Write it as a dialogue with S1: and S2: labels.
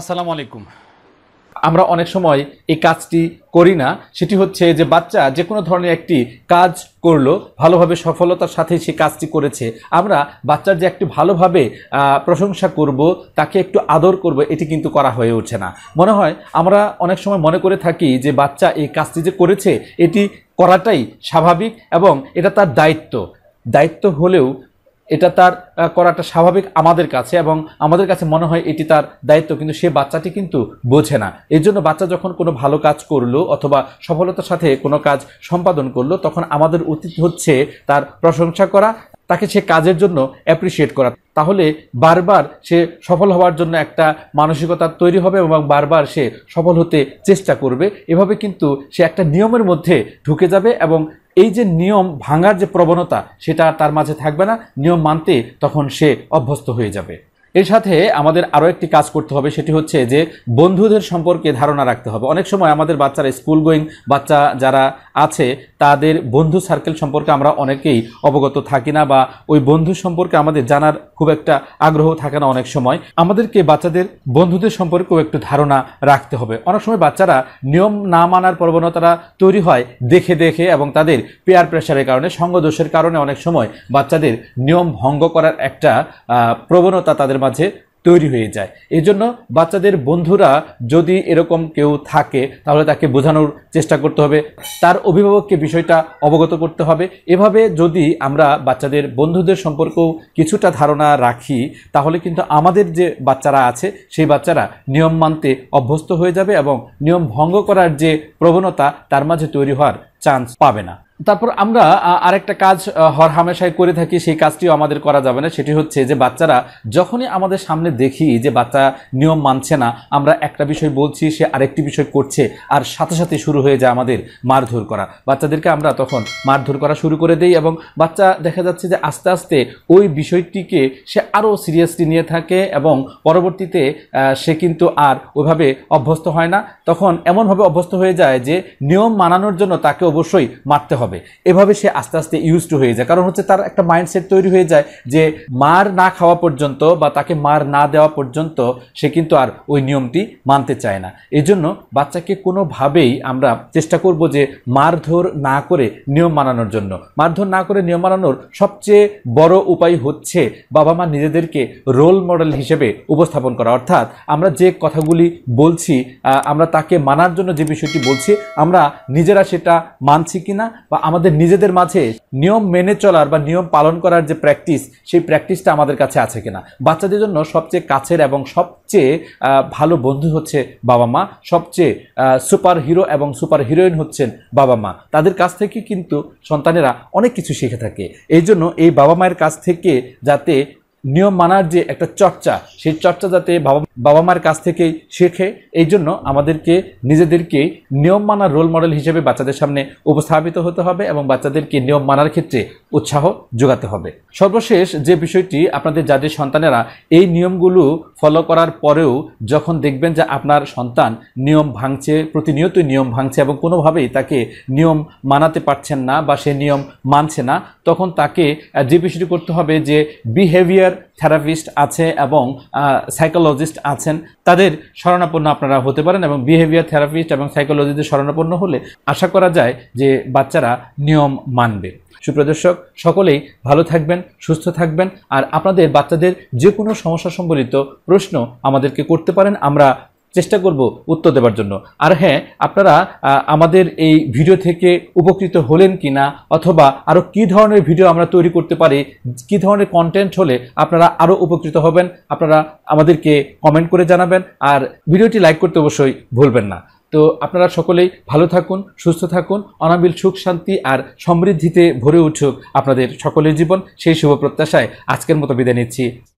S1: আসসালামু আলাইকুম আমরা অনেক সময় এই কাজটি করি না সেটি হচ্ছে যে বাচ্চা যে কোনো ধরনের একটি কাজ করলো ভালোভাবে সফলতার সাথে সে কাজটি করেছে আমরা বাচ্চার যে একটু ভালোভাবে প্রশংসা করব তাকে একটু আদর করব এটি কিন্তু করা হয়ে ওঠে না মনে হয় আমরা অনেক সময় মনে করে থাকি যে বাচ্চা এই কাজটি যে করেছে এটি করাটাই স্বাভাবিক এবং এটা তার দায়িত্ব দায়িত্ব হলেও এটা তার করাটা স্বাভাবিক আমাদের কাছে এবং আমাদের কাছে মনে হয় এটি তার দায়িত্ব কিন্তু সে বাচ্চাটি কিন্তু বোঝে না এর জন্য বাচ্চা যখন কোনো ভালো কাজ করলো অথবা সফলতার সাথে কোনো কাজ সম্পাদন করলো তখন আমাদের উচিত হচ্ছে তার প্রশংসা করা তাকে সে কাজের জন্য অ্যাপ্রিসিয়েট করা তাহলে বারবার সে সফল হওয়ার জন্য একটা মানসিকতা তৈরি হবে এবং বারবার সে সফল হতে চেষ্টা করবে এভাবে কিন্তু সে একটা নিয়মের মধ্যে ঢুকে যাবে এবং এই যে নিয়ম ভাঙার যে প্রবণতা সেটা তার মাঝে থাকবে না নিয়ম মানতে তখন সে অভ্যস্ত হয়ে যাবে এর সাথে আমাদের আরও একটি কাজ করতে হবে সেটি হচ্ছে যে বন্ধুদের সম্পর্কে ধারণা রাখতে হবে অনেক সময় আমাদের বাচ্চারা স্কুল গোয়িং বাচ্চা যারা আছে তাদের বন্ধু সার্কেল সম্পর্কে আমরা অনেকেই অবগত থাকি না বা ওই বন্ধু সম্পর্কে আমাদের জানার খুব একটা আগ্রহ থাকে না অনেক সময় আমাদেরকে বাচ্চাদের বন্ধুদের সম্পর্কেও একটু ধারণা রাখতে হবে অনেক সময় বাচ্চারা নিয়ম না মানার প্রবণতাটা তৈরি হয় দেখে দেখে এবং তাদের পেয়ার প্রেশারের কারণে সঙ্গদোষের কারণে অনেক সময় বাচ্চাদের নিয়ম ভঙ্গ করার একটা প্রবণতা তাদের মাঝে তৈরি হয়ে যায় এজন্য বাচ্চাদের বন্ধুরা যদি এরকম কেউ থাকে তাহলে তাকে বোঝানোর চেষ্টা করতে হবে তার অভিভাবককে বিষয়টা অবগত করতে হবে এভাবে যদি আমরা বাচ্চাদের বন্ধুদের সম্পর্কেও কিছুটা ধারণা রাখি তাহলে কিন্তু আমাদের যে বাচ্চারা আছে সেই বাচ্চারা নিয়ম মানতে অভ্যস্ত হয়ে যাবে এবং নিয়ম ভঙ্গ করার যে প্রবণতা তার মাঝে তৈরি হওয়ার চান্স পাবে না তারপর আমরা আরেকটা কাজ হর হামেশাই করে থাকি সেই কাজটিও আমাদের করা যাবে না সেটি হচ্ছে যে বাচ্চারা যখনই আমাদের সামনে দেখি যে বাচ্চা নিয়ম মানছে না আমরা একটা বিষয় বলছি সে আরেকটি বিষয় করছে আর সাথে সাথে শুরু হয়ে যায় আমাদের মারধর করা বাচ্চাদেরকে আমরা তখন মারধর করা শুরু করে দেই এবং বাচ্চা দেখা যাচ্ছে যে আস্তে আস্তে ওই বিষয়টিকে সে আরও সিরিয়াসলি নিয়ে থাকে এবং পরবর্তীতে সে কিন্তু আর ওইভাবে অভ্যস্ত হয় না তখন এমনভাবে অভ্যস্ত হয়ে যায় যে নিয়ম মানানোর জন্য তাকে অবশ্যই মারতে হবে এভাবে সে আস্তে আস্তে ইউজ টু হয়ে যায় কারণ হচ্ছে তার একটা মাইন্ডসেট তৈরি হয়ে যায় যে মার না খাওয়া পর্যন্ত বা তাকে মার না দেওয়া পর্যন্ত সে কিন্তু আর ওই নিয়মটি মানতে চায় না এজন্য বাচ্চাকে কোনোভাবেই আমরা চেষ্টা করব যে মারধর না করে নিয়ম মানানোর জন্য মারধর না করে নিয়ম মানানোর সবচেয়ে বড় উপায় হচ্ছে বাবা মা নিজেদেরকে রোল মডেল হিসেবে উপস্থাপন করা অর্থাৎ আমরা যে কথাগুলি বলছি আমরা তাকে মানার জন্য যে বিষয়টি বলছি আমরা নিজেরা সেটা মানছি কিনা বা আমাদের নিজেদের মাঝে নিয়ম মেনে চলার বা নিয়ম পালন করার যে প্র্যাকটিস সেই প্র্যাকটিসটা আমাদের কাছে আছে কিনা বাচ্চাদের জন্য সবচেয়ে কাছের এবং সবচেয়ে ভালো বন্ধু হচ্ছে বাবা মা সবচেয়ে সুপার হিরো এবং সুপার হিরোইন হচ্ছেন বাবা মা তাদের কাছ থেকে কিন্তু সন্তানেরা অনেক কিছু শিখে থাকে এই জন্য এই বাবা মায়ের কাছ থেকে যাতে নিয়ম মানার যে একটা চর্চা সেই চর্চা যাতে বাবা বাবা মার কাছ থেকে শেখে এই জন্য আমাদেরকে নিজেদেরকে নিয়ম মানার রোল মডেল হিসেবে বাচ্চাদের সামনে উপস্থাপিত হতে হবে এবং বাচ্চাদেরকে নিয়ম মানার ক্ষেত্রে উৎসাহ যোগাতে হবে সর্বশেষ যে বিষয়টি আপনাদের যাদের সন্তানেরা এই নিয়মগুলো ফলো করার পরেও যখন দেখবেন যে আপনার সন্তান নিয়ম ভাঙছে প্রতিনিয়তই নিয়ম ভাঙছে এবং কোনোভাবেই তাকে নিয়ম মানাতে পারছেন না বা সে নিয়ম মানছে না তখন তাকে যে বিষয়টি করতে হবে যে বিহেভিয়ার থেরাপিস্ট আছে এবং সাইকোলজিস্ট আছেন তাদের শরণাপন্ন আপনারা হতে পারেন এবং বিহেভিয়ার থেরাপিস্ট এবং সাইকোলজিস্টের শরণাপন্ন হলে আশা করা যায় যে বাচ্চারা নিয়ম মানবে সুপ্রদর্শক সকলেই ভালো থাকবেন সুস্থ থাকবেন আর আপনাদের বাচ্চাদের যে কোনো সমস্যা সম্বলিত প্রশ্ন আমাদেরকে করতে পারেন আমরা চেষ্টা করব উত্তর দেওয়ার জন্য আর হ্যাঁ আপনারা আমাদের এই ভিডিও থেকে উপকৃত হলেন কি না অথবা আরও কি ধরনের ভিডিও আমরা তৈরি করতে পারি কি ধরনের কন্টেন্ট হলে আপনারা আরও উপকৃত হবেন আপনারা আমাদেরকে কমেন্ট করে জানাবেন আর ভিডিওটি লাইক করতে অবশ্যই ভুলবেন না তো আপনারা সকলেই ভালো থাকুন সুস্থ থাকুন অনাবিল সুখ শান্তি আর সমৃদ্ধিতে ভরে উঠুক আপনাদের সকলের জীবন সেই শুভ প্রত্যাশায় আজকের মতো বিদায় নিচ্ছি